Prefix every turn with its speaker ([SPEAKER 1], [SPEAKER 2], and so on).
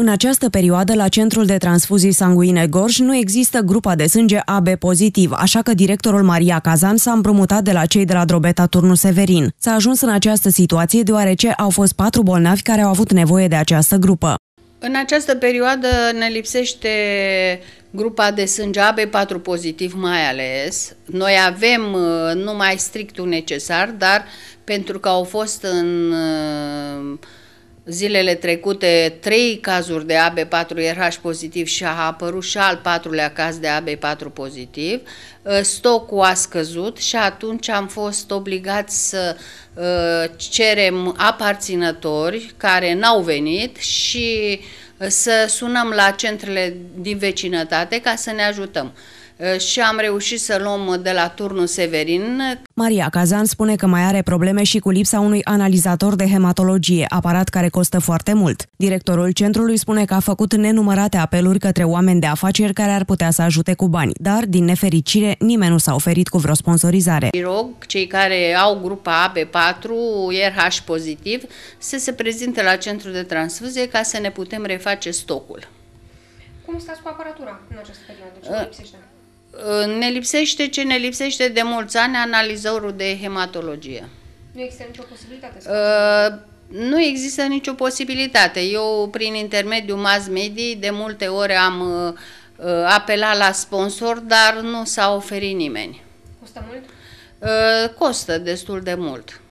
[SPEAKER 1] În această perioadă, la Centrul de Transfuzii Sanguine Gorj nu există grupa de sânge AB pozitiv, așa că directorul Maria Cazan s-a împrumutat de la cei de la Drobeta Turnu Severin. S-a ajuns în această situație deoarece au fost patru bolnavi care au avut nevoie de această grupă.
[SPEAKER 2] În această perioadă ne lipsește grupa de sânge AB4 pozitiv mai ales. Noi avem uh, numai strictul necesar, dar pentru că au fost în uh, Zilele trecute, trei cazuri de AB4RH pozitiv și a apărut și al patrulea caz de AB4 pozitiv. Uh, stocul a scăzut și atunci am fost obligați să uh, cerem aparținători care n-au venit și uh, să sunăm la centrele din vecinătate ca să ne ajutăm. Eh, și am reușit să luăm de la turnul Severin.
[SPEAKER 1] Maria Cazan spune că mai are probleme și cu lipsa unui analizator de hematologie, aparat care costă foarte mult. Directorul centrului spune că a făcut nenumărate apeluri către oameni de afaceri care ar putea să ajute cu bani, dar, din nefericire, nimeni nu s-a oferit cu vreo sponsorizare. Îi
[SPEAKER 2] rog cei care au grupa AB4, RH pozitiv, să se prezinte la centru de transfuzie ca să ne putem reface stocul. Cum stați cu aparatura în această perioadă? Ce eh, lipsește? Ne lipsește ce ne lipsește de mulți ani, analizorul de hematologie.
[SPEAKER 1] Nu există nicio posibilitate? Să
[SPEAKER 2] uh, nu există nicio posibilitate. Eu, prin intermediul mass media, de multe ori am uh, uh, apelat la sponsor, dar nu s-a oferit nimeni. Costă mult? Uh, costă destul de mult.